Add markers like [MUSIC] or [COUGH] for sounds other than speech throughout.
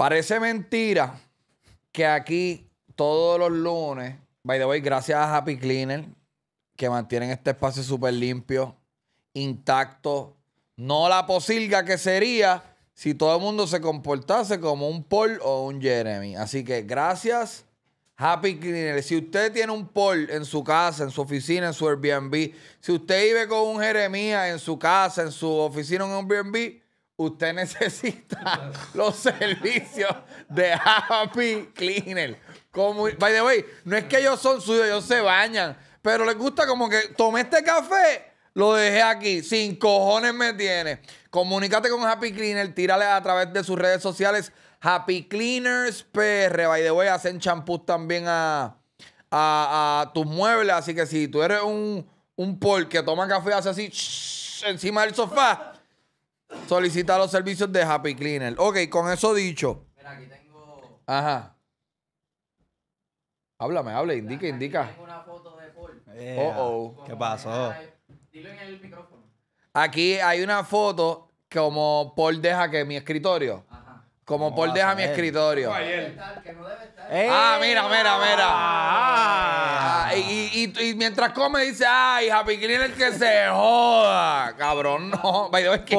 Parece mentira que aquí todos los lunes, by the way, gracias a Happy Cleaner, que mantienen este espacio súper limpio, intacto. No la posilga que sería si todo el mundo se comportase como un Paul o un Jeremy. Así que gracias. Happy Cleaner. Si usted tiene un Paul en su casa, en su oficina, en su Airbnb, si usted vive con un Jeremías en su casa, en su oficina, en un Airbnb, usted necesita [LAUGHS] los servicios de Happy Cleaner. Como, by the way, no es que ellos son suyos, ellos se bañan, pero les gusta como que tomé este café, lo dejé aquí, sin cojones me tiene. Comunícate con Happy Cleaner, tírale a través de sus redes sociales Happy Cleaners PR. By the way, hacen champús también a, a, tus muebles, así que si tú eres un, un por que toma café, hace así encima del sofá Solicita los servicios de Happy Cleaner. Ok, con eso dicho. Mira, aquí tengo. Ajá. Háblame, hable, indica, indica. Tengo una foto de Paul. Oh, oh. ¿Qué pasó? Dilo en el micrófono. Aquí hay una foto como Paul deja que mi escritorio. Como por deja mi escritorio. Ah, mira, mira, mira. Ah. Ah, y, mientras come dice, ay, Happy Green el que se joda. Cabrón, no.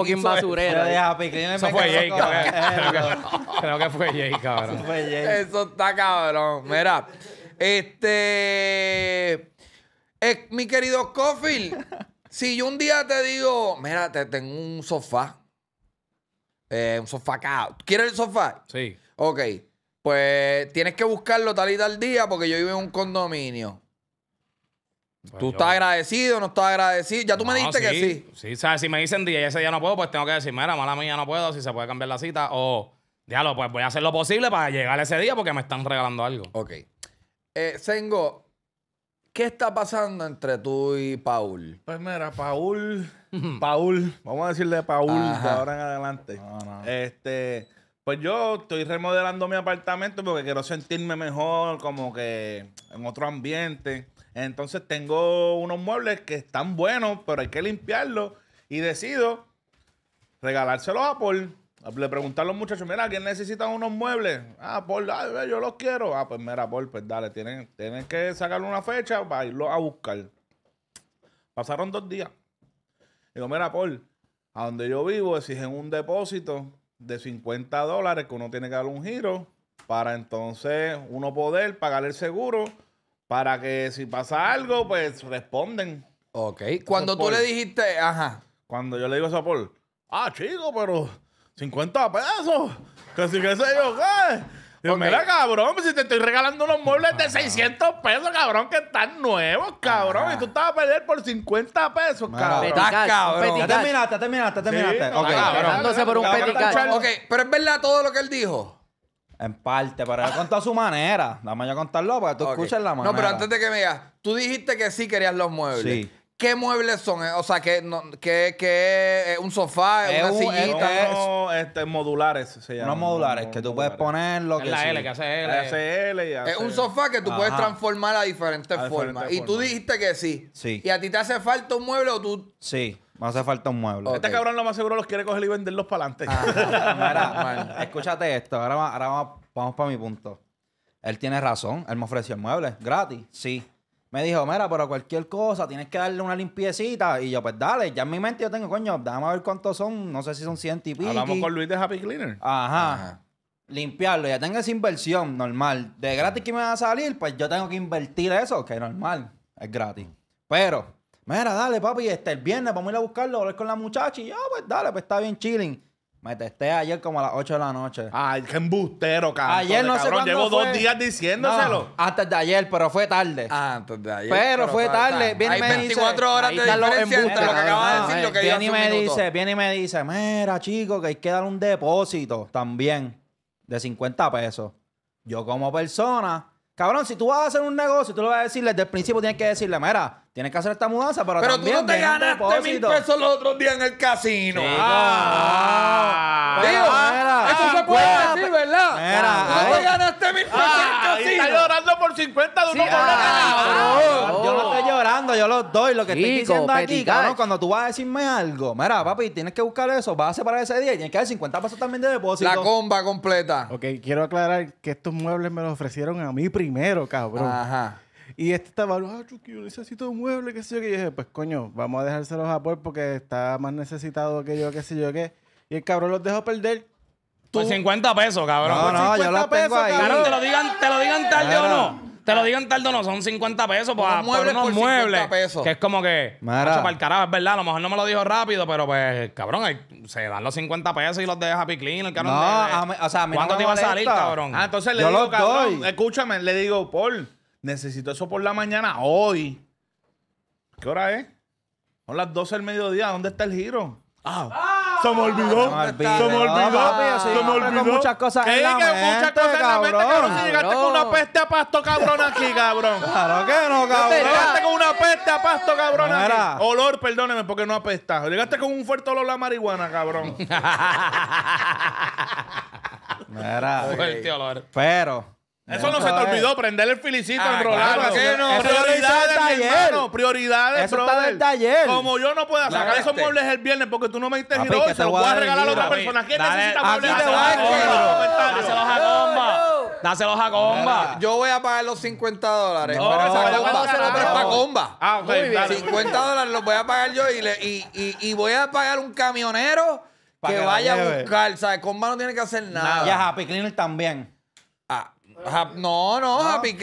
Un basurero. de Happy Green Eso fue Jay, cabrón. Creo que fue Jay, cabrón. Eso fue Jay. Eso está cabrón. Mira, este... Eh, mi querido Cofield, si yo un día te digo, mira, te tengo un sofá eh, un sofá acá. ¿Quieres el sofá? Sí. Ok. Pues tienes que buscarlo tal y tal día porque yo vivo en un condominio. Pues ¿Tú estás agradecido no estás agradecido? Ya tú me dijiste que sí. Sí, sea, si me dicen día y ese día no puedo, pues tengo que decir, mira, mala mía, no puedo, si se puede cambiar la cita. O, diálogo, pues voy a hacer lo posible para llegar ese día porque me están regalando algo. Ok. Eh, Sengo, ¿Qué está pasando entre tú y Paul? Pues mira, Paul, [LAUGHS] Paul, vamos a decirle Paul de ahora en adelante. Este, pues yo estoy remodelando mi apartamento porque quiero sentirme mejor, como que en otro ambiente. Entonces tengo unos muebles que están buenos, pero hay que limpiarlos. Y decido regalárselos a Paul. Le preguntaron los muchachos, mira, ¿quién necesita unos muebles? Ah, Paul, ay, yo los quiero. Ah, pues mira, Paul, pues dale, tienen, tienen que sacarle una fecha para irlo a buscar. Pasaron dos días. Digo, mira, Paul, a donde yo vivo exigen un depósito de 50 dólares que uno tiene que dar un giro para entonces uno poder pagar el seguro para que si pasa algo, pues responden. Ok. cuando tú le dijiste, ajá. Cuando yo le digo eso a Paul, ah, chico, pero 50 pesos. Casi que se yo, ¿qué? mira, cabrón, si te estoy regalando unos muebles de 600 pesos, cabrón, que están nuevos, cabrón. Y tú vas a perder por 50 pesos, cabrón. Estás cabrón. Ya terminaste, terminaste, terminaste. Sí, okay. por un Ok, pero es verdad todo lo que él dijo. En parte, pero él contó a su manera. Dame yo contarlo para que tú escuches la manera. No, pero antes de que me digas, tú dijiste que sí querías los muebles. Sí. ¿Qué muebles son? Eh, o sea, que no, eh, un sofá, una sillita. Es, este, modulares se llama. Unos modulares que tú puedes poner lo es La L, que hace L. es un sofá que tú puedes transformar a diferentes formas. y tú dijiste que sí. Sí. ¿Y a ti te hace falta un mueble o tú.? Sí. Me hace falta un mueble. Este cabrón lo más seguro los quiere coger y venderlos para adelante. Ah, [LAUGHS] escúchate esto. Ahora, vamos, vamos para mi punto. Él tiene razón. Él me ofreció el mueble gratis. Sí me dijo, mira, pero cualquier cosa tienes que darle una limpiecita. Y yo, pues dale, ya en mi mente yo tengo, coño, dame a ver cuántos son, no sé si son 100 y pico. Hablamos con Luis de Happy Cleaner. Ajá. Limpiarlo, ya tengo esa inversión normal. De gratis que me va a salir, pues yo tengo que invertir eso, que es normal, es gratis. Pero, mira, dale, papi, este el viernes vamos a ir a buscarlo, hablar con la muchacha y yo, ah, pues dale, pues está bien chilling. Me testé ayer como a las 8 de la noche. Ay, qué embustero, cabrón. Ayer no cabrón. Llevo fue. dos días diciéndoselo. No, antes de ayer, pero fue tarde. Ah, antes de ayer. Pero, fue tarde. Viene y me 24 dice, horas de diferencia entre lo que acabas de decir lo que Viene y me dice, viene y me dice, mira, chico, que hay que dar un depósito también de 50 pesos. Yo como persona Cabrón, si tú vas a hacer un negocio, tú lo vas a decirle desde el principio, tienes que decirle, mira, tienes que hacer esta mudanza, para pero también... Pero tú no te ganaste mil pesos los otros días en el casino. Ah, puedes pues, decir, pues, ¿verdad? Mira, ganaste mil pesos ah, Está llorando por 50 de ah, ah, Yo no estoy llorando, yo los doy. Lo que estoy diciendo aquí, cabrón, cuando tú vas a decirme algo, mira, papi, tienes que buscar eso, vas a separar ese día y tienes que dar 50 pesos también de depósito. La comba completa. Ok, quiero aclarar que estos muebles me los ofrecieron a mí primero, cabrón. Ajá. Y este estaba, ah, que yo necesito un mueble, qué sé yo. Y dije, pues coño, vamos a dejárselos a por porque está más necesitado que yo, qué sé yo, qué. Y el cabrón los dejó perder pues 50 pesos, cabrón. No, no, 50 yo las tengo ahí. Cabrón, te lo digan, te lo digan tarde o no. Te lo digan tarde o no, son 50 pesos por, por muebles 50 pesos. Que es como que, Mira. para el carajo, es verdad, a lo mejor no me lo dijo rápido, pero pues, cabrón, se dan los 50 pesos y los deja Happy Clean, el cabrón. No, o sea, a ¿Cuánto te iba a salir, cabrón? Ah, entonces le Yo digo, cabrón, doy. escúchame, le digo, Paul, necesito eso por la mañana hoy. ¿Qué hora es? Son las 12 del mediodía, ¿dónde está el giro? Ah, se me olvidó. Se me olvidó. Se me olvidó. muchas cosas en la mente, muchas cosas la cabrón. llegaste con una peste a pasto, cabrón, aquí, cabrón. Claro que no, cabrón. Llegaste con una peste a pasto, cabrón, aquí. Olor, perdóneme, porque no apesta. Llegaste con un fuerte olor a marihuana, cabrón. [LAUGHS] Mira. Fuerte olor. Pero... Eso no, se te olvidó, prender el filicito, ah, enrolarlo. Claro, no? prioridades, mi hermano, prioridades, Eso Está del taller. Como yo no pueda sacar esos este. muebles el viernes porque tú no me diste giro, se los voy a regalar a otra persona. ¿Quién necesita muebles muebles? Se los Dáselos a comba. Dáselos a comba. Yo voy a pagar los 50 dólares. pero esa para comba. Ah, ok. 50 dólares los voy a pagar yo y voy a pagar un camionero que vaya a buscar. ¿Sabes? Comba no tiene que hacer nada. Y a Happy Cleaner también. Ah, no, no, Happy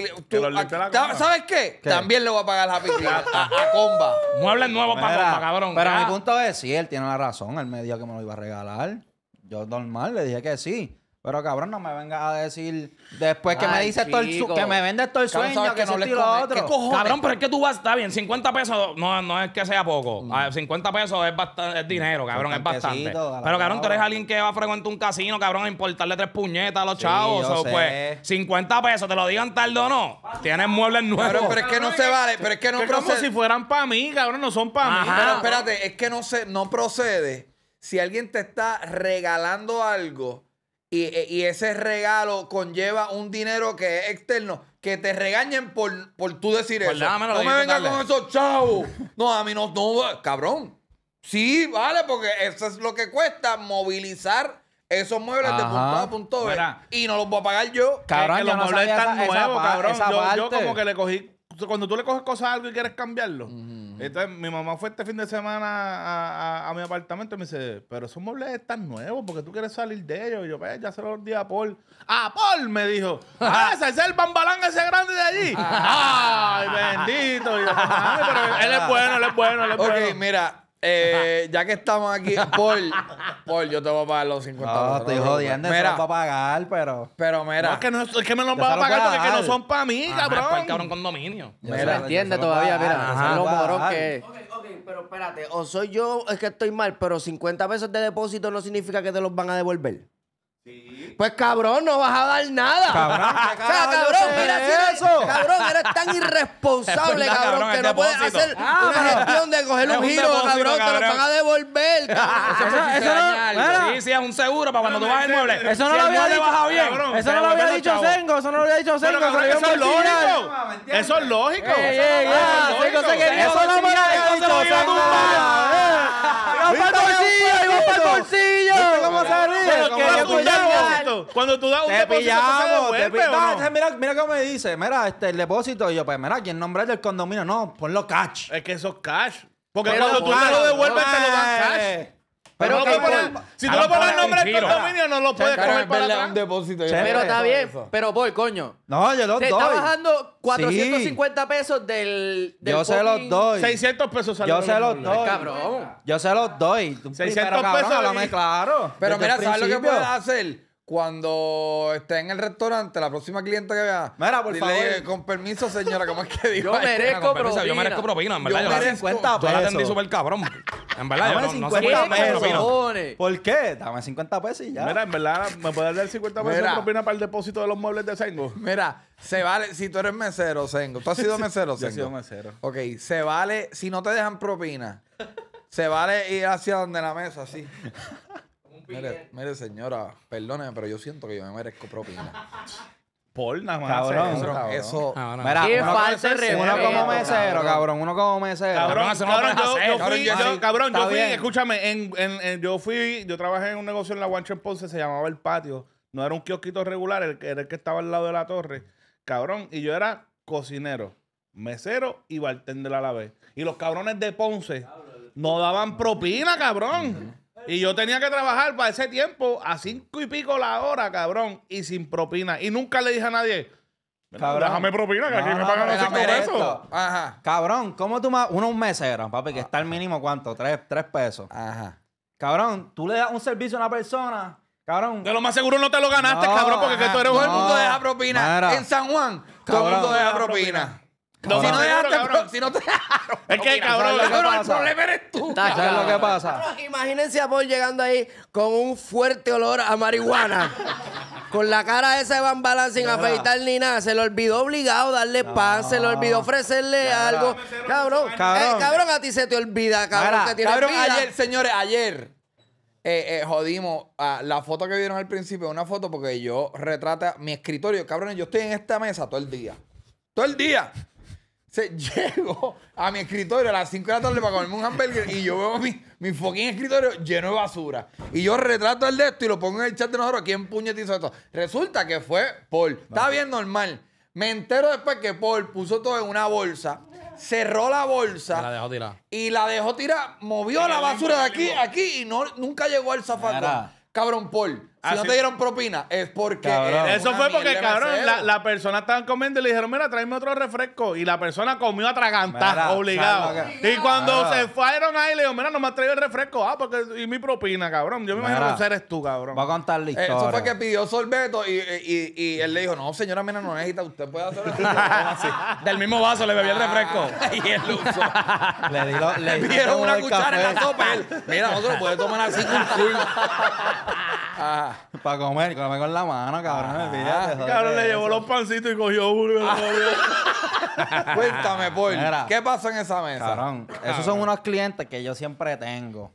¿Sabes qué? También le voy a pagar Happy a, Comba. Muebles nuevos para Comba, cabrón. Pero a mi punto es, sí, él tiene la razón. Él me dijo que me lo iba a regalar. Yo normal le dije que sí. Pero cabrón, no me venga a decir después que me dices todo el que me vendes todo el sueño, que no le les otro. Cabrón, pero es que tú vas, está bien, 50 pesos no, es que sea poco. Mm. Ah, a 50 pesos es, bastante, dinero, cabrón, es bastante. Pero cabrón, tú eres alguien que va a frecuentar un casino, cabrón, a importarle tres puñetas a los chavos. o pues, 50 pesos, te lo digan tarde o no, tienes muebles nuevos. Pero, es que no se vale, pero es que no es como si fueran para mí, cabrón, no son para mí. espérate, es que no se, no procede. Si alguien te está regalando algo eh, y, ese regalo conlleva un dinero que es externo, que te regañen por, por tú decir pues eso. no me vengas con esos chavos. No, a mí no, no, cabrón. Sí, vale, porque eso es lo que cuesta movilizar esos muebles de punto A a punto B. y no los voy a pagar yo. Cabrón, que los muebles están nuevos, cabrón. yo como que le cogí cuando tú le coges cosas a algo y quieres cambiarlo. Entonces, mi mamá fue este fin de semana a, mi apartamento y me dice, pero esos muebles están nuevos porque tú quieres salir de ellos. Y yo, pues, ya se los di a Paul. ¡A ah, Paul! Me dijo. [LAUGHS] ¡Ah, ese es el bambalán ese grande de allí! [LAUGHS] ¡Ay, bendito! él es [LAUGHS] bueno, él es bueno, él es okay, mira, eh, ya que estamos aquí, [LAUGHS] Paul, Paul, yo te voy a pagar los 50 No, estoy jodiendo, mira, eso a pagar, pero. Pero mira. es que, no, es que me los vas a pagar porque no son para mí, cabrón. Es pues, para el cabrón condominio. Mira, lo entiende todavía, mira. Ajá, lo que. Ok, ok, pero espérate. O soy yo, es que estoy mal, pero 50 pesos de depósito no significa que te los van a devolver. Pues cabrón, no vas a dar nada. Cabrón, [LAUGHS] o sea, cabrón, mira, si eso. cabrón, eres tan [LAUGHS] irresponsable, cabrón, que no puedes hacer ah, una gestión de coger un giro, cabrón, te lo van a devolver. Ah, eso, no, sí, sí, es un seguro para cuando tú vas al mueble. Eso no lo había dicho. bien. Eso no lo había dicho Sengo, eso no lo había dicho Sengo. Eso es lógico. Eso eh, es eh, lógico. Eso no lo había dicho ¡Va para el bolsillo! ¡Va para el bolsillo! ¿Cómo se ríe? Cuando tú das un depósito, mira, mira cómo me dice. Mira, este, el depósito. Y yo, pues mira, aquí el del condominio. No, ponlo cash. Es que eso es cash. Porque cuando tú te lo devuelves, te lo dan eh, cash. Eh, pero, si tú no pones el nombre del condominio, no lo puedes comer para un depósito. pero está bien, pero voy coño. No, yo los doy. Te está bajando 450 pesos del, Yo se los doy. 600 pesos salió. Yo se los doy. Cabrón. Yo se los doy. 600 pesos. Claro. Pero mira, ¿sabes lo que puedo hacer? cuando esté en el restaurante, la próxima cliente que vea. Mira, por favor. con permiso, señora, ¿cómo es que [LAUGHS] digo? Yo merezco propina. Yo merezco propina, en verdad. Yo, merezco 50 pesos. Yo la atendí súper cabrón. En verdad, yo no, 50 pesos. ¿Por qué? Dame 50 pesos y ya. Mira, en verdad, ¿me puedes dar 50 pesos de propina para el depósito de los muebles de Sengo? Mira, se vale. Si tú eres mesero, Sengo. ¿Tú has sido [LAUGHS] mesero, Sengo? yo he sido mesero. Ok, se vale. Si no te dejan propina, se vale ir hacia donde la mesa, así. [LAUGHS] Mire, mire, señora, perdóneme, pero yo siento que yo me merezco propina. [LAUGHS] Por nada más. Cabrón, eso. Mira, uno, falta uno como mesero, cabrón. Uno como mesero. Cabrón, cabrón, yo, fui, cabrón, yo fui, escúchame, en, en, yo fui, yo trabajé en un negocio en la guancho en Ponce, se llamaba El Patio. No era un kiosquito regular, era el que estaba al lado de la torre. Cabrón, y yo era cocinero, mesero y bartender a la vez. Y los cabrones de Ponce no daban propina, cabrón. Y yo tenía que trabajar para ese tiempo a cinco y pico la hora, cabrón, y sin propina. Y nunca le dije a nadie, Cabrón. Déjame propina, que aquí me pagan los cinco pesos. Ajá. Cabrón, ¿cómo tú más? Uno un mesero, papi, que está al mínimo cuánto? Tres, pesos. Ajá. Cabrón, tú le das un servicio a una persona. Cabrón. De lo más seguro no te lo ganaste, cabrón, porque que tú eres no. el mundo deja propina. En San Juan, cabrón, todo el mundo deja propina si no Si no te dejaron. [LAUGHS] Es que, cabrón, el problema eres tú. ¿Sabes lo que pasa? Imagínense a Paul llegando ahí con un fuerte olor a marihuana. [LAUGHS] con la cara esa de Van Balan sin afeitar ni nada. Se le olvidó obligado darle pan, se le olvidó ofrecerle algo. Eh, cabrón, cabrón. a ti se te olvida, cabrón, que tienes cabrón, ayer, señores, ayer. Eh, eh, jodimos. la foto que vieron al principio una foto porque yo retrata mi escritorio. Cabrones, yo estoy en esta mesa todo el día. Todo el día. Se, [LAUGHS] llego a mi escritorio a las 5 de la tarde para comerme un hamburger y yo veo mi, mi fucking escritorio lleno de basura. Y yo retrato el de esto y lo pongo en el chat de nosotros. ¿Quién puñetizo esto? Resulta que fue Paul. Está bien normal. Me entero después que Paul puso todo en una bolsa, cerró la bolsa. La dejó tirar. Y la dejó tirar, movió la basura de aquí aquí y nunca llegó al zafatón. Cabrón, Paul. Ah, si no te dieron propina, es porque. Eso fue porque, cabrón, la, la, persona estaba comiendo y le dijeron, mira, tráeme otro refresco. Y la persona comió atragantada, obligado. y cuando se fueron ahí, le dijo: mira, no me has traído el refresco. Ah, porque. Y mi propina, cabrón. Yo me imagino que eres tú, cabrón. Va a contar listo eh, Eso fue que pidió sorbeto y, y, y, él le dijo, no, señora, mira, no necesita, usted puede hacer [LAUGHS] ah, Del mismo vaso le bebió el refresco. [LAUGHS] y él lo usó. Le, di le, dieron una cuchara en la sopa. Él, mira, nosotros se lo puede tomar así con [LAUGHS] Ajá. [LAUGHS] para comer, comer con la mano, cabrón. fíjate, ah. cabrón le llevó los pancitos y cogió uno ah. [LAUGHS] Cuéntame, ¿qué pasó en esa mesa? Cabrón, esos son unos clientes que yo siempre tengo.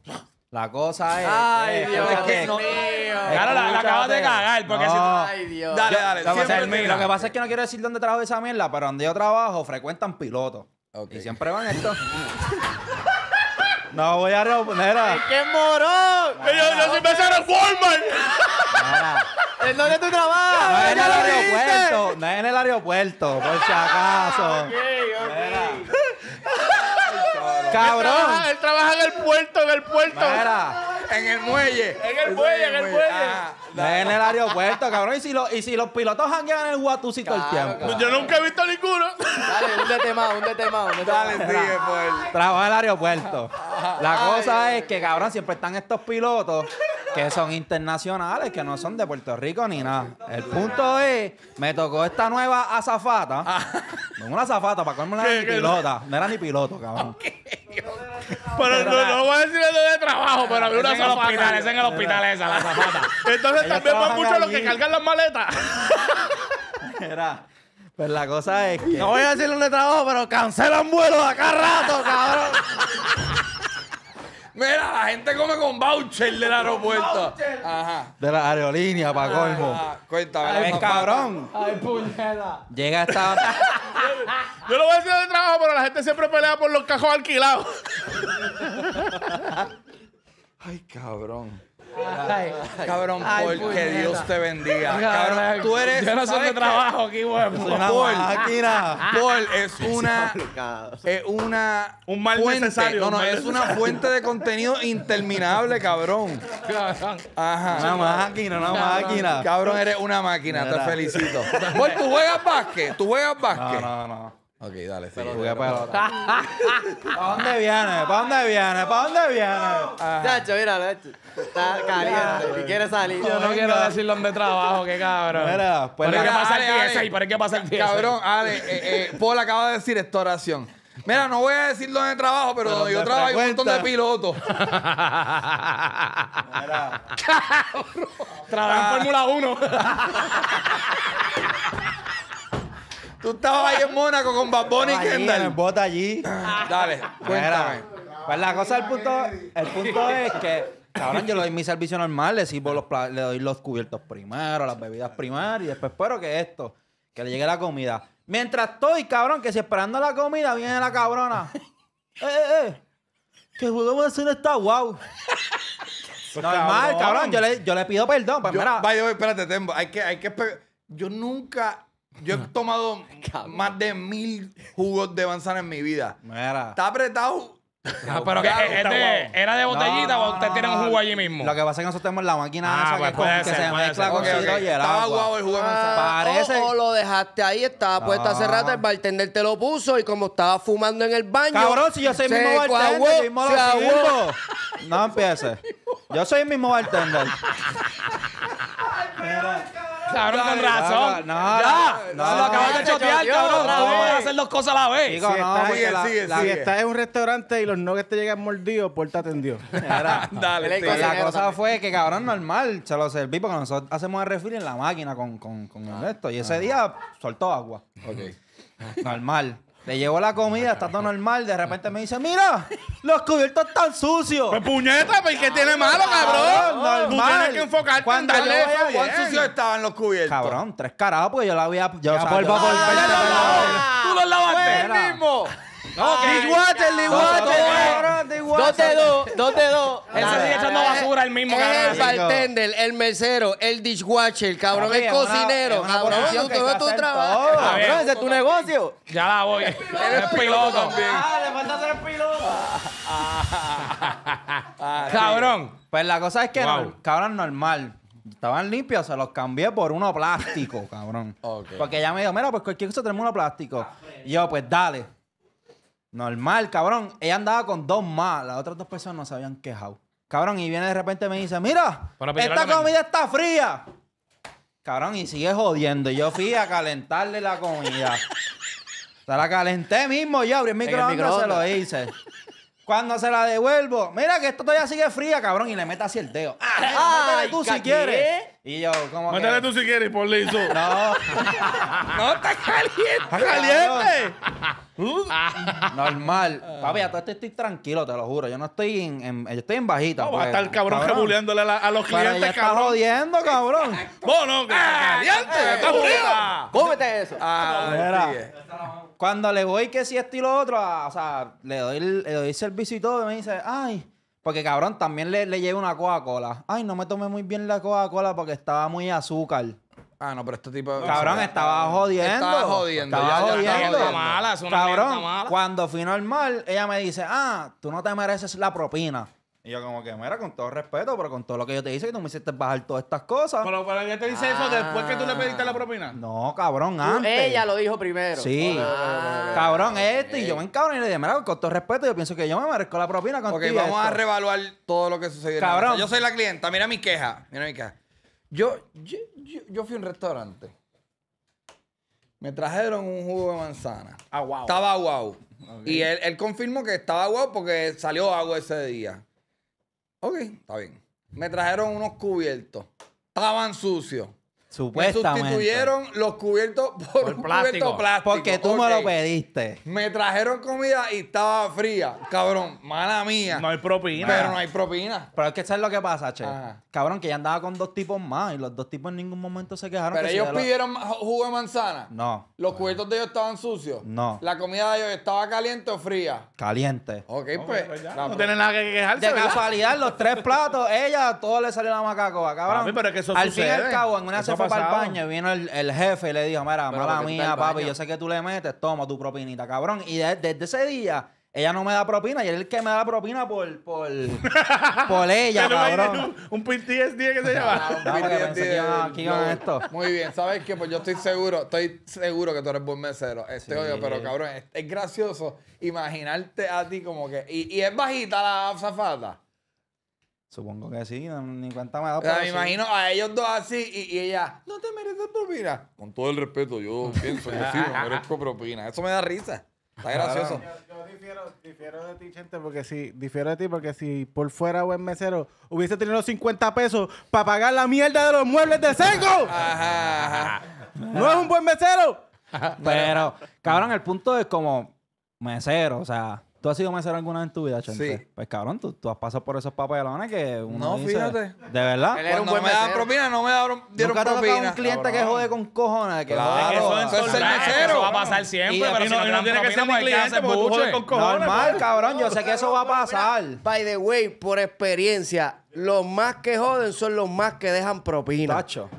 La cosa es. Ay, Dios, mío. Claro, la, acabas de cagar. Porque no. Ay, Dios. Dale, dale. lo, que pasa es que no quiero decir dónde trabajo esa mierda, pero donde yo trabajo frecuentan pilotos. Y siempre van estos. [LAUGHS] No voy a reponer. ¡Qué morón! Ellos los empezaron Walmart. Mira. [LAUGHS] ¿En dónde tú trabajas? No es en el aeropuerto. No es en el aeropuerto, por si acaso. Ok, ok. Cabrón. Él trabaja, en el puerto, en el puerto. Mira en el muelle. En el muelle, en el muelle. Ah, ah, en el aeropuerto, cabrón. Y si, los, y si los pilotos han en el guatucito todo el tiempo. Yo nunca he visto ninguno. Dale, un dete un dete Dale, sigue, pues. Trabajo en el aeropuerto. La cosa es que, cabrón, siempre están estos pilotos que son internacionales, que no son de Puerto Rico ni nada. El punto es, me tocó esta nueva azafata. Ah. una azafata, para comerme una pilota. No era ni piloto, cabrón. [LAUGHS] Pero, no, no, voy a decir lo de trabajo, pero había una en el hospital, esa en el hospital, esa, la zapata. Entonces también van mucho los que cargan las maletas. Mira, [LAUGHS] pues la cosa es que. No voy a decir dónde trabajo, pero cancelan vuelos de acá rato, cabrón. [LAUGHS] Mira, la gente come con voucher del aeropuerto. Ajá. De la aerolínea, pa' colmo. Cuéntame. cabrón. Ay, puñeta. Llega esta... [LAUGHS] Yo lo voy a decir de trabajo, pero la gente siempre pelea por los cajos alquilados. Ay, cabrón. cabrón, Paul, que Dios te bendiga. Cabrón, tú eres. Yo no soy de trabajo aquí, weón. Paul, no. Ah, ah, ah. Paul es una. Es una. Un mal necesario. No, no, es una fuente de contenido interminable, cabrón. Ajá. Una máquina, una máquina. Cabrón, eres una máquina, te felicito. Paul, tú juegas básquet. Tú juegas básquet. No, no, no. Ok, dale, sí. pelota. [LAUGHS] ¿Para dónde viene? ¿Para dónde viene? ¿Para dónde viene? Ah. Chacho, mira, este. Está caliente y quiere salir. Yo no quiero decir dónde trabajo, qué cabrón. Mira, pues que pasa el 10 para que pasa el 10 Cabrón, Ale, eh, eh, Paul acaba de decir esta oración. Mira, no voy a decir dónde trabajo, pero, yo trabajo hay un montón de pilotos. [LAUGHS] Mira. Cabrón. en Fórmula 1. [LAUGHS] Tú estabas ahí en Mónaco con Bad Bunny y Allí, en el allí. Dale, cuéntame. Pues la cosa, el punto, el punto es que, cabrón, yo le doy mi servicio normal, le sirvo los le doy los cubiertos primero, las bebidas primarias, y después espero que esto, que le llegue la comida. Mientras estoy, cabrón, que si esperando la comida viene la cabrona. [LAUGHS] ¡Eh, eh, eh! Que juego va a hacer esta guau. Pues, Normal, cabrón. Yo, le, yo le pido perdón. Pues, mira, vaya, espérate, tengo Hay que, hay que Yo nunca yo he tomado más de mil jugos de manzana en mi vida. Mira. Está apretado. No, ah, pero que era de botellita pues, o usted tiene un jugo allí mismo. Lo que pasa es que nosotros tenemos la máquina Ah, que, pues, se mezcla con Estaba guapo el jugo de manzana. Parece- O, lo dejaste ahí, estaba ah. puesto hace rato el bartender te lo puso y como estaba fumando en el baño. Cabrón, si yo soy el mismo bartender, mismo No empieces. Yo soy el mismo bartender. pero. Cabrón, con razón. No, ya. No, lo acabas de chotear, cabrón. No puedes hacer dos cosas a la vez. Digo, no, sigue. la, si estás en un restaurante y los nuggets te llegan mordidos, puerta atendió. [LAUGHS] [LAUGHS] Dale, La cosa fue que, cabrón, normal. Se lo serví porque nosotros hacemos el refil en la máquina con, con, con ah, esto. Y ese día soltó agua. Ok. Normal. Le llevo la comida, está todo normal. De repente me dice, mira, los cubiertos están sucios. Pues puñeta, pues ¿qué tiene malo, cabrón? Normal. Tú tienes que enfocarte Cuando en darle cuán sucios estaban los cubiertos. Cabrón, tres carajos, porque yo la había... Yo, Tú los lavaste Okay. Water, Lee Water, Lee eh. Dos de dos, dos de dos. Él sigue echando basura el mismo, cabrón. El bartender, el mesero, el dishwasher, cabrón, el cocinero, cabrón. Si es tu trabajo, cabrón, ese es tu negocio. Ya la voy. Eres piloto Ah, le falta ser piloto. [LAUGHS] Cabrón. Pues la cosa es que, cabrón, normal. Estaban limpios, se los cambié por uno plástico, cabrón. Porque ella me dijo, mira, pues cualquier cosa tenemos uno plástico. Y yo, pues dale. Normal, cabrón. Ella andaba con dos más. Las otras dos personas no se habían quejado. Cabrón, y viene de repente y me dice, mira, pues esta comida está fría. Cabrón, y sigue jodiendo. yo fui a calentarle la comida. Se la calenté mismo yo, abrí el microondas, y se lo hice. Cuando se la devuelvo, mira que esto todavía sigue fría, cabrón, y le metas así el dedo. Ah, tú si quieres. Y yo, como. Mátale tú si quieres, por liso. [LAUGHS] No. [LAUGHS] no, está caliente. Está caliente. Uh. Normal. Papi, a todo esto estoy tranquilo, te lo juro. Yo no estoy en, yo estoy en bajita. No, va a pues. estar el cabrón, cabrón. rebuleándole a, los clientes, Pero ya cabrón. Está jodiendo, cabrón. Bueno, que ah, caliente, eh, Cómete eso. Ah, ah mira. Cuando le voy que si esto y lo otro, ah, o sea, le doy, le doy servicio y todo, y me dice, ay. Porque cabrón, también le, le llevé una Coca-Cola. Ay, no me tomé muy bien la Coca-Cola porque estaba muy azúcar. Ah, no, pero este tipo. Cabrón, estaba jodiendo. Estaba jodiendo. Estaba jodiendo. cabrón, cuando fui normal, ella me dice, ah, tú no te mereces la propina. Y yo como que, mira, con todo respeto, pero con todo lo que yo te hice, que tú me hiciste bajar todas estas cosas. Pero, para ella te dice eso después que tú le pediste la ah. propina. No, cabrón, antes. Ella lo dijo primero. Sí. cabrón, este. Y yo me encabroné y le dije, mira, con todo respeto, yo pienso que yo me merezco la propina porque vamos a revaluar todo lo que sucedió. Cabrón. Yo soy la clienta, mira mi queja, mira mi queja. Yo, yo, yo, fui a un restaurante. Me trajeron un jugo de manzana. Ah, Estaba guau. Y él, confirmó que estaba guau porque salió agua ese día. Ok, está bien. Me trajeron unos cubiertos. Estaban sucios. Me sustituyeron los cubiertos [LAUGHS] por, plástico. Porque tú me lo pediste. Me trajeron comida y estaba fría. Cabrón, mala mía. No hay propina. Pero no hay propina. Pero es que es lo que pasa, che? Cabrón, que ya andaba con dos tipos más y los dos tipos en ningún momento se quejaron. Pero ellos pidieron jugo de manzana. No. Los cubiertos de ellos estaban sucios. No. La comida de ellos estaba caliente o fría. Caliente. Ok, pues. pues no, nada que quejarse. De casualidad, los tres platos, ella, todo le salió la macacoa, cabrón. Mí, pero es que eso al fin y al cabo, en una semana vino el, jefe y le dijo, mira, mala mía, papi, yo sé que tú le metes, toma tu propinita, cabrón. Y desde ese día, ella no me da propina y él es el que me da propina por, por, [LAUGHS] ella, cabrón. Un, un PTSD que se llama. Muy bien, ¿sabes qué? Pues yo estoy seguro, estoy seguro que tú eres buen mesero. Este pero cabrón, es, gracioso imaginarte a ti como que. Y, y es bajita la azafata. Supongo que sí, ni cuenta me ah, me imagino a ellos dos así y, ella, no te mereces propina. Con todo el respeto, yo [LAUGHS] pienso que sí, merezco propina. Eso me da risa. Está gracioso. Yo, difiero, de ti, gente, porque si, ti, porque si por fuera buen mesero hubiese tenido 50 pesos para pagar la mierda de los muebles de Sengo. [LAUGHS] No es un buen mesero. [LAUGHS] Pero, cabrón, el punto es como mesero, o sea ¿Tú has sido mesero alguna vez en tu vida, Chente? Sí. Pues cabrón, tú, has pasado por esos papelones que uno No, fíjate. De verdad. Cuando pues, no me dan propina, no me dieron Nunca te ha un cliente que jode con cojones. Que Claro. Eso es Eso mesero. Eso va a pasar siempre, pero no, tiene que ser mi cliente ¿por porque con cojones. Normal, pues. cabrón. Yo sé que eso va a pasar. By the way, por experiencia, los más que joden son los más que dejan propina. Tacho.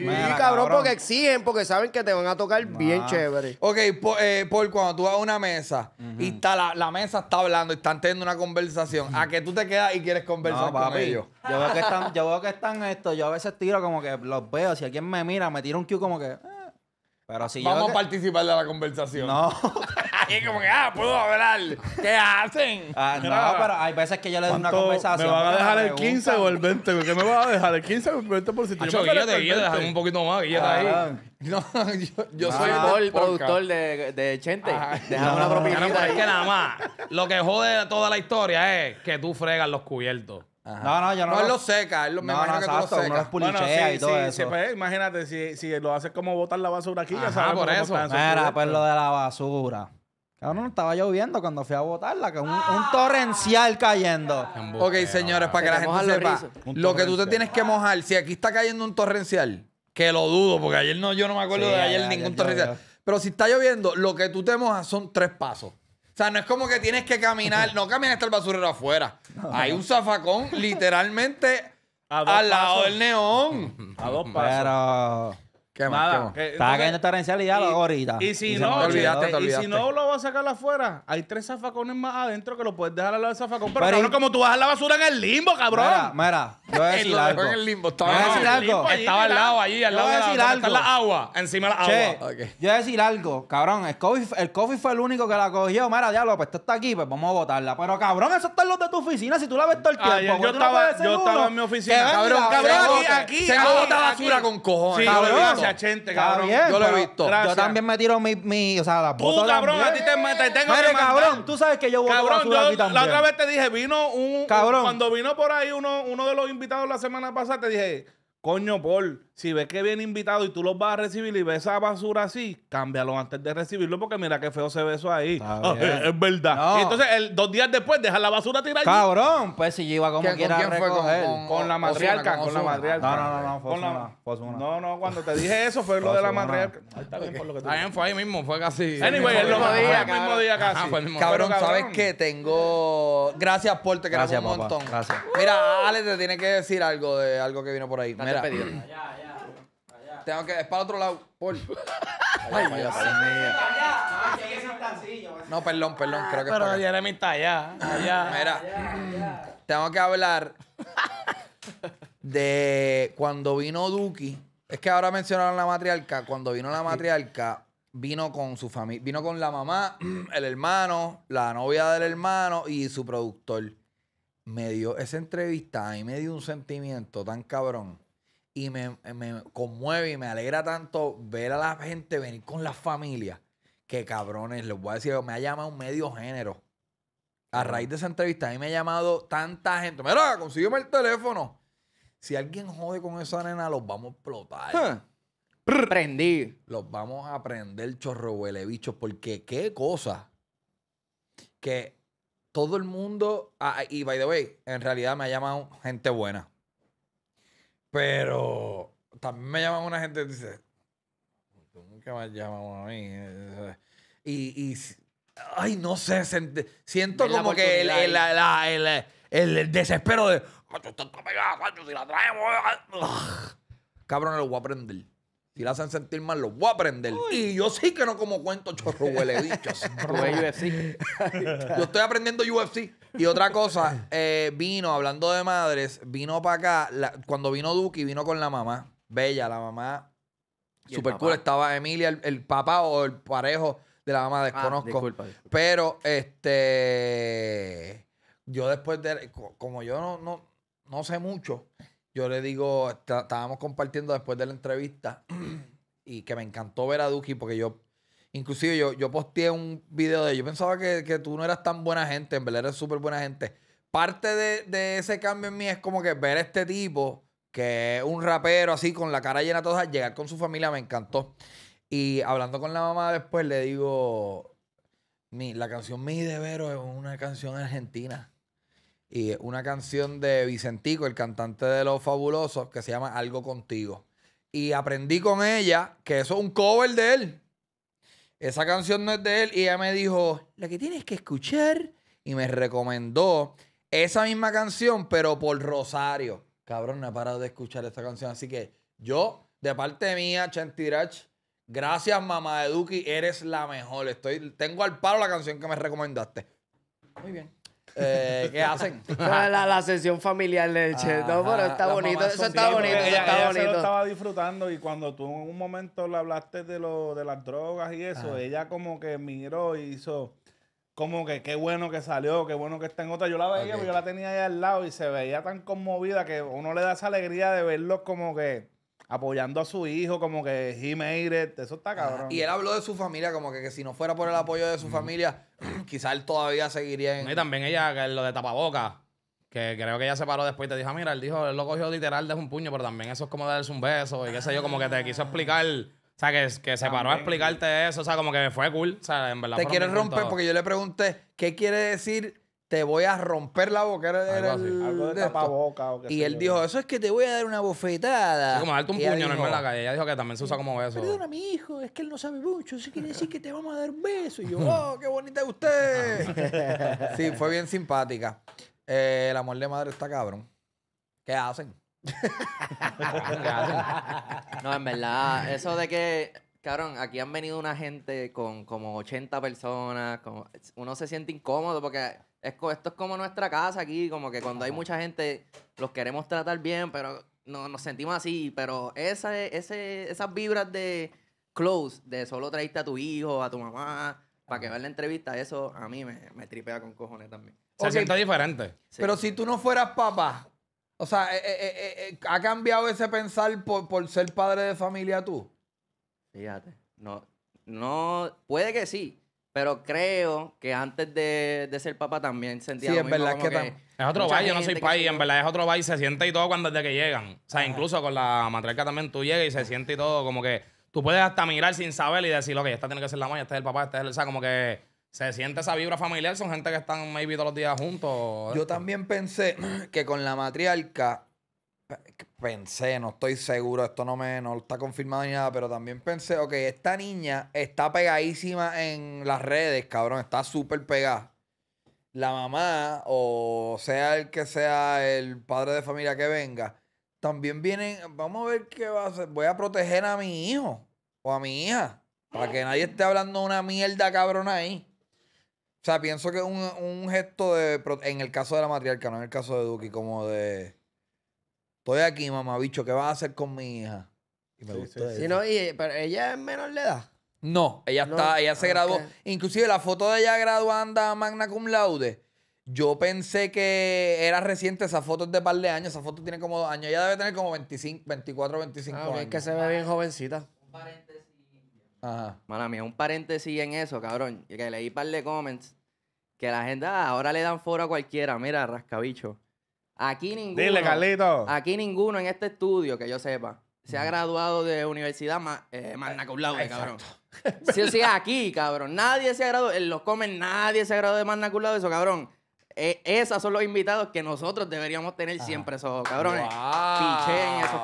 Sí, cabrón, porque exigen, porque saben que te van a tocar bien chévere. Ok, por, eh, cuando tú vas a una mesa y la, mesa está hablando y están teniendo una conversación, a que tú te quedas y quieres conversar con ellos. Yo veo que están, yo que están esto, yo a veces tiro como que los veo, si alguien me mira, me tira un cue como que. Eh. Pero si Vamos a participar de la conversación. No. [LAUGHS] [LAUGHS] como que, ah, puedo hablar. ¿Qué hacen? Ah, no, pero hay veces que yo le doy una conversación. ¿Me van a dejar el 15 o el 20? ¿Qué me vas a dejar? ¿El 15 o el 20 por si te Yo déjame un poquito más, guilleta ahí. Ah. [LAUGHS] No, yo, soy ah. el productor de, de Chente. Déjame una propinita. Es que nada más, lo que jode toda la historia es que tú fregas los cubiertos. No, no, yo no. No, lo seca, él lo, me que tú lo y todo eso. Pues, imagínate, si, si lo haces como botar la basura aquí, ya sabes por eso. Mira, pues lo de la basura. Ahora no estaba lloviendo cuando fui a botarla, que un, ah. torrencial cayendo. Ok, señores, para que la gente sepa, lo que tú te tienes que mojar, si aquí está cayendo un torrencial, que lo dudo, porque ayer no, yo no me acuerdo de ayer, ningún torrencial. Pero si está lloviendo, lo que tú te mojas son tres pasos. O sea, no es como que tienes que caminar, no caminas hasta el basurero afuera. Hay un zafacón literalmente al lado del neón. A dos pasos. Pero... Que más? Nada. ¿Qué más? Estaba cayendo torrencial y ya ahorita. Y si, no, y si no lo vas a sacar afuera, hay tres zafacones más adentro que lo puedes dejar al lado del zafacón. Pero, Pero cabrón, como tú vas a la basura en el limbo, cabrón. Mira, mira, yo voy a [LAUGHS] decir algo. en el limbo. Estaba a Estaba al lado, allí, al lado voy a de la, algo. la agua. Encima de la agua. yo voy a decir algo, cabrón, el coffee fue el único que la cogió. Mira, diálogo, pues esto está aquí, pues vamos a botarla. Pero cabrón, eso está en los de tu oficina, si tú la ves todo el tiempo. yo estaba- yo estaba en mi oficina. Cabrón, cabrón, aquí, basura con cojones. cabrón, chachente, cabrón. yo lo he visto. Yo también me tiro mi, mi o sea, las botas Tú, cabrón, a ti te metes. Tengo Pero, que cabrón, tú sabes que yo voy a aquí también. La otra vez te dije, vino un... Un, cuando vino por ahí uno, uno de los invitados la semana pasada, te dije, coño, Paul si ves que viene invitado y tú los vas a recibir y ves esa basura así, cámbialo antes de recibirlo porque mira qué feo se ve eso ahí. [LAUGHS] es verdad. Y entonces, dos días después, deja la basura tirada. Cabrón, pues si yo iba como quiera quién fue con, él? Con, la matriarca, con, la matriarca. No, no, no, fue, No, no, cuando te dije eso fue, lo de la matriarca. Ahí está por lo que fue ahí mismo, fue casi. Anyway, el mismo, día, el mismo día casi. cabrón, ¿sabes qué? Tengo. Gracias por te queremos un montón. Mira, Ale te tiene que decir algo de algo que vino por ahí. Mira. [CLEARS THROAT] Ya, ya. Tengo que. Es para otro lado. No, perdón, perdón. Pero Jeremy está allá. Mira, tengo que hablar [LAUGHS] de cuando vino Duki. Es que ahora mencionaron la matriarca. Cuando vino la matriarca, vino con su familia, vino con la mamá, [CLEARS THROAT] el hermano, la novia del hermano y su productor. Me dio esa entrevista y me dio un sentimiento tan cabrón y me, conmueve y me alegra tanto ver a la gente venir con la familia. Que cabrones, les voy a decir, me ha llamado un medio género. A raíz de esa entrevista, a mí me ha llamado tanta gente. Mira, consígueme el teléfono. Si alguien jode con esa nena, los vamos a explotar. Prendí. Los vamos a prender chorro huele bicho. Porque qué cosa. Que todo el mundo. Ah, y by the way, en realidad me ha llamado gente buena pero también me llaman una gente y dice, tú nunca me llaman a mí. Y, y, ay, no sé, siento como que el, el, el, desespero de, la ah, ah". cabrón, lo voy a aprender. Si la hacen sentir mal, lo voy a aprender. Y yo sí que no como cuento chorro huele dicho. [LAUGHS] [LAUGHS] yo estoy aprendiendo UFC. Y otra cosa, eh, vino, hablando de madres, vino para acá, cuando vino Duki, vino con la mamá. Bella, la mamá. Super cool. Estaba Emilia, el, papá o el parejo de la mamá, ah, desconozco. Pero, este. Yo después de. Como yo no, no, sé mucho, yo le digo, estábamos compartiendo después de la entrevista [CLEARS THROAT] y que me encantó ver a Duki porque yo Inclusive yo, yo posteé un video de ellos. Yo pensaba que, tú no eras tan buena gente, en verdad eres súper buena gente. Parte de, ese cambio en mí es como que ver a este tipo, que es un rapero así, con la cara llena toda, llegar con su familia, me encantó. Y hablando con la mamá después, le digo, mi, la canción Mi vero es una canción argentina. Y una canción de Vicentico, el cantante de Los Fabulosos, que se llama Algo Contigo. Y aprendí con ella que eso es un cover de él. Esa canción no es de él. Y ella me dijo, la que tienes que escuchar. Y me recomendó esa misma canción, pero por Rosario. Cabrón, no he parado de escuchar esta canción. Así que yo, de parte mía, Chantirach, gracias, mamá de Duki, eres la mejor. Estoy, tengo al palo la canción que me recomendaste. Muy bien. Eh, ¿Qué hacen? La, la, sesión familiar de Che. no, pero está bonito. Eso está bonito. Ella, lo estaba disfrutando y cuando tú en un momento le hablaste de, lo, de las drogas y eso, ella como que miró y hizo como que qué bueno que salió, qué bueno que está en otra. Yo la veía, yo la tenía ahí al lado y se veía tan conmovida que uno le da esa alegría de verlos como que apoyando a su hijo, como que he made Eso está cabrón. Y él habló de su familia, como que, si no fuera por el apoyo de su familia, [CLEARS THROAT] quizás él todavía seguiría en. Y también ella, que lo de tapabocas, que creo que ella se paró después y te dijo, mira, él dijo, él lo cogió literal de un puño, pero también eso es como darles un beso y qué sé yo, como que te quiso explicar. O sea, que, que se paró a explicarte eso, o sea, como que fue cool. O sea, en verdad. Te quieres romper porque yo le pregunté, ¿qué quiere decir te voy a romper la boca. algo, el, algo de, de boca, O y él dijo, eso es que te voy a dar una bofetada. como darte un puño en la calle. Ella dijo que también se usa como beso. Perdona, mi hijo, es que él no sabe mucho. Eso quiere decir que te vamos a dar un beso. Y yo, [LAUGHS] oh, qué bonita es usted. [LAUGHS] sí, fue bien simpática. Eh, el amor de madre está cabrón. ¿Qué hacen? [LAUGHS] ¿Qué hacen? no, en verdad, eso de que Cabrón, aquí han venido una gente con como 80 personas. Como, uno se siente incómodo porque esto es como nuestra casa aquí. Como que cuando hay mucha gente, los queremos tratar bien, pero no, nos sentimos así. Pero esas vibras de close, de solo traerte a tu hijo, a tu mamá, para que vean la entrevista, eso a mí me, tripea con cojones también. Se siente diferente. Pero si tú no fueras papá, o sea, eh, eh, eh, ¿ha cambiado ese pensar por ser padre de familia tú? Fíjate. No, no, puede que sí, pero creo que antes de, ser papá también sentía sí, es verdad que, es otro baile, yo no soy país, en verdad es otro baile, se siente y todo cuando desde que llegan. O sea, incluso con la matriarca también tú llegas y se siente y todo, como que tú puedes hasta mirar sin saber y decir, ok, esta tiene que ser la mamá este es el papá, este es el... O sea, como que se siente esa vibra familiar, son gente que están maybe todos los días juntos. Yo también pensé [CLEARS THROAT] que con la matriarca pensé, no estoy seguro, esto no me no está confirmado ni nada, pero también pensé, ok, esta niña está pegadísima en las redes, cabrón, está súper pegada. La mamá, o sea el que sea el padre de familia que venga, también vienen, vamos a ver qué va a hacer, voy a proteger a mi hijo o a mi hija, para que nadie esté hablando una mierda cabrón ahí. O sea, pienso que un, un gesto de... En el caso de la matriarca, no en el caso de Duki, como de estoy aquí, mamá, bicho, ¿qué vas a hacer con mi hija? Y me eso. No, pero ella es menor de edad. No, ella está, ella se ah, graduó. Inclusive la foto de ella graduanda magna cum laude. Yo pensé que era reciente esa foto es de par de años. Esa foto tiene como dos años. Ella debe tener como 25, 24, 25 años. Es que se ve bien jovencita. Un paréntesis. Ajá. Mala mía, un paréntesis en eso, cabrón. Que leí un par de comments. Que la gente ah, ahora le dan foro a cualquiera. Mira, rascabicho. Aquí ninguno. Aquí ninguno en este estudio que yo sepa se ha graduado de universidad más eh, magna eh, cabrón. [LAUGHS] Sí, aquí, cabrón. Nadie se ha graduado, en los comen nadie se ha graduado de más eso, cabrón. Eh, esos son los invitados que nosotros deberíamos tener siempre, esos cabrones. Wow. esos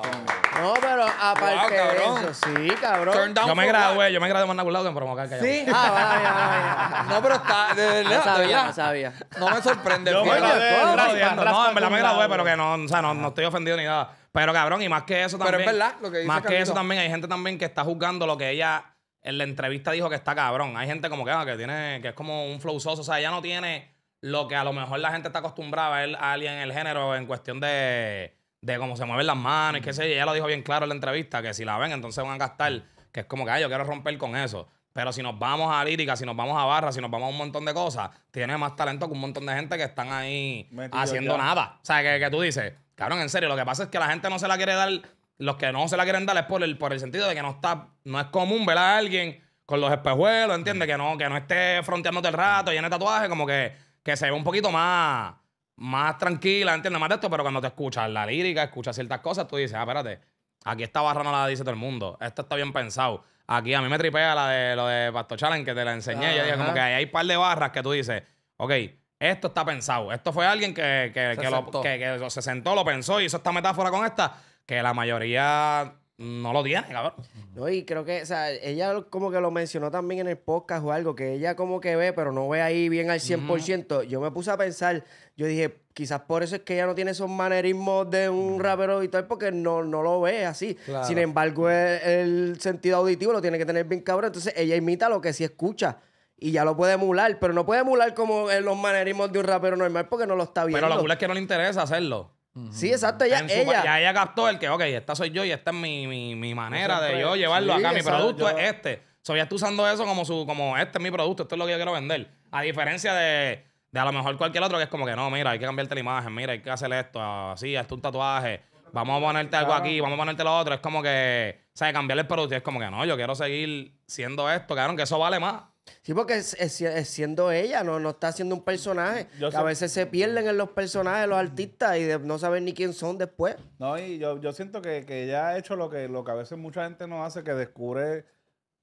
no, pero aparte cabrón. de eso, sí, cabrón. Yo me gradué, yo me gradué más Naculado que en promocar que Sí. Ah, vaya, vaya. No, pero está, No sabía, no sabía. No me sorprende. Yo me No, en verdad me gradué, pero que no, o sea, no, estoy ofendido ni nada. Pero cabrón, y más que eso también... Pero es verdad lo que dice Más que eso también, hay gente también que está juzgando lo que ella en la entrevista dijo que está cabrón. Hay gente como que, ah, que tiene, que es como un flowsoso. O sea, ella no tiene lo que a lo mejor la gente está acostumbrada a ver a alguien en el género en cuestión de de cómo se mueven las manos, y qué sé yo. Ella lo dijo bien claro en la entrevista, que si la ven, entonces van a gastar, que es como que, ay, yo quiero romper con eso. Pero si nos vamos a lírica, si nos vamos a barra, si nos vamos a un montón de cosas, tiene más talento que un montón de gente que están ahí haciendo nada. O sea, que, tú dices, cabrón, en serio, lo que pasa es que la gente no se la quiere dar, los que no se la quieren dar es por el, por el sentido de que no está, no es común ver a alguien con los espejuelos, ¿entiendes? Que no, que no esté fronteándote el rato, el tatuaje, como que, que se ve un poquito más más tranquila, ¿entiendes? Más de esto, pero cuando te escuchas la lírica, escuchas ciertas cosas, tú dices, ah, espérate, aquí esta barra no la dice todo el mundo. Esto está bien pensado. Aquí a mí me tripea la de lo de Pastor Challenge que te la enseñé. Yo dije, como que hay un par de barras que tú dices, ok, esto está pensado. Esto fue alguien que, que, que se sentó, lo pensó y hizo esta metáfora con esta, que la mayoría no lo tiene, cabrón. No, y creo que, o sea, ella como que lo mencionó también en el podcast o algo, que ella como que ve, pero no ve ahí bien al 100%. Yo me puse a pensar, yo dije, quizás por eso es que ella no tiene esos manerismos de un rapero y tal, porque no, no lo ve así. Sin embargo, el, sentido auditivo lo tiene que tener bien cabrón. Entonces, ella imita lo que sí escucha. Y ya lo puede emular, pero no puede emular como los manerismos de un rapero normal porque no lo está viendo. Pero la mula es que no le interesa hacerlo. Sí, exacto. Ella, Ya ella captó el que, ok, esta soy yo y esta es mi, manera de yo llevarlo acá. Mi producto es este. soy ya está usando eso como su, como este es mi producto, esto es lo que yo quiero vender. A diferencia de, a lo mejor cualquier otro que es como que no, mira, hay que cambiarte la imagen, mira, hay que hacer esto, así, es un tatuaje, vamos a ponerte algo aquí, vamos a ponerte lo otro. Es como que, o sea, cambiarle el producto. Es como que no, yo quiero seguir siendo esto, claro, que eso vale más. Sí, porque es, siendo ella, no, está haciendo un personaje. a veces se pierden en los personajes, los artistas, y no saben ni quién son después. No, y yo, yo siento que, que, ella ha hecho lo que, lo que a veces mucha gente no hace, que descubre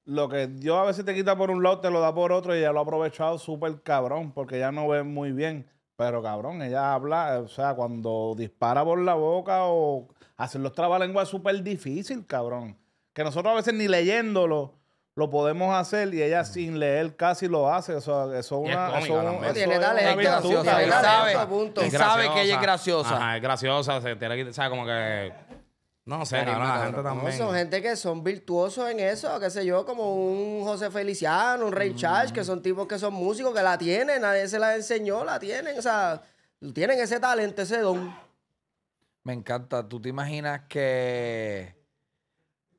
lo que yo a veces te quita por un lado, te lo da por otro, y ya lo ha aprovechado súper cabrón, porque ya no ve muy bien. Pero cabrón, ella habla, eh, o sea, cuando dispara por la boca o hace los trabalenguas es súper difícil, cabrón. Que nosotros a veces ni leyéndolo lo podemos hacer y ella sin leer casi lo hace. O eso es una. no? tiene Es graciosa. Y sabe, sabe que ella es graciosa. Ajá, es graciosa. Se tiene sabe, como que. No sé, la gente también. son gente que son virtuosos en eso, qué sé yo, como un José Feliciano, un Ray Charles, que son tipos que son músicos, que la tienen, nadie se la enseñó, la tienen, o sea, tienen ese talento, ese don. Me encanta. ¿Tú te imaginas que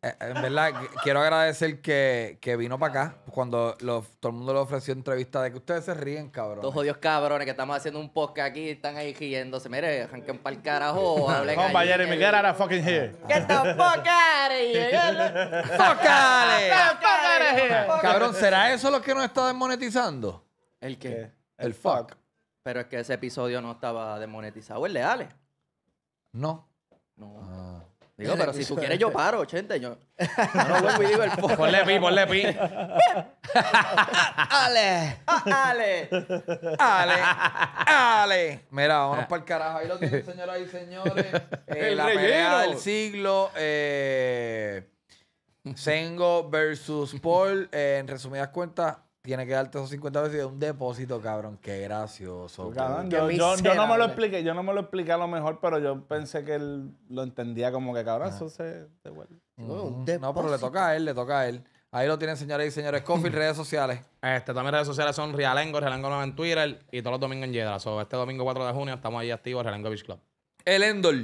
eh, eh, en verdad, quiero agradecer que, vino para acá cuando todo el mundo le ofreció entrevista de que ustedes se ríen, cabrón. Todos jodidos cabrones que estamos haciendo un podcast aquí y están ahí riéndose. Mire, arranquen para el carajo. [LAUGHS] Hablen Jeremy, get out of fucking here. Get the fuck out of here. Fuck out of here. Cabrón, ¿será eso lo que nos está desmonetizando? ¿El qué? El fuck. Pero es que ese episodio no estaba desmonetizado. ¿El leales? No. No. Ah. Digo, pero si tú quieres yo paro, 80. Yo, no vuelvo y digo el Ponle pi, ponle pi. [LAUGHS] ale, ale, ale, ale. Mira, vámonos para el carajo. Ahí lo tienen, señoras y señores. Eh, la pelea del siglo. Eh, Sengo versus Paul. Eh, en resumidas cuentas, tiene que darte esos 50 veces de un depósito, cabrón. Qué gracioso. yo, no me lo expliqué, yo no me lo expliqué a lo mejor, pero yo pensé que él lo entendía como que, cabrón, eso se devuelve. No, pero le toca a él, le toca a él. Ahí lo tienen, señores y señores. Coffee, [LAUGHS] redes sociales. Este, también redes sociales son Realengo, Rialengo 9 en Twitter y todos los domingos en Yedra. este domingo 4 de junio estamos ahí activos, Rialengo Beach Club. El Endor.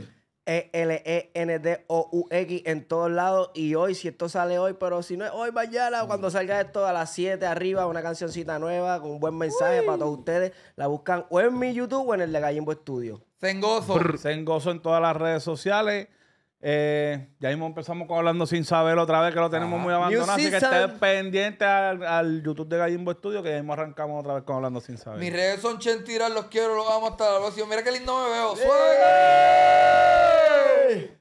E-L-E-N-D-O-U-X en todos lados. Y hoy, si esto sale hoy, pero si no es hoy, mañana, o cuando salga esto a las 7 arriba, una cancioncita nueva con un buen mensaje para todos ustedes. La buscan o en mi YouTube o en el de Gallimbo Studio. Sengozo. Gozo en todas las redes sociales. Eh, ya mismo empezamos con hablando sin saber otra vez, que lo tenemos muy abandonado. Así que estén pendientes al, YouTube de Gallimbo Studio, que ya mismo arrancamos otra vez con hablando sin saber. Mis redes son chentiras, los quiero, los amo hasta la próxima. Mira que lindo me veo. Hey.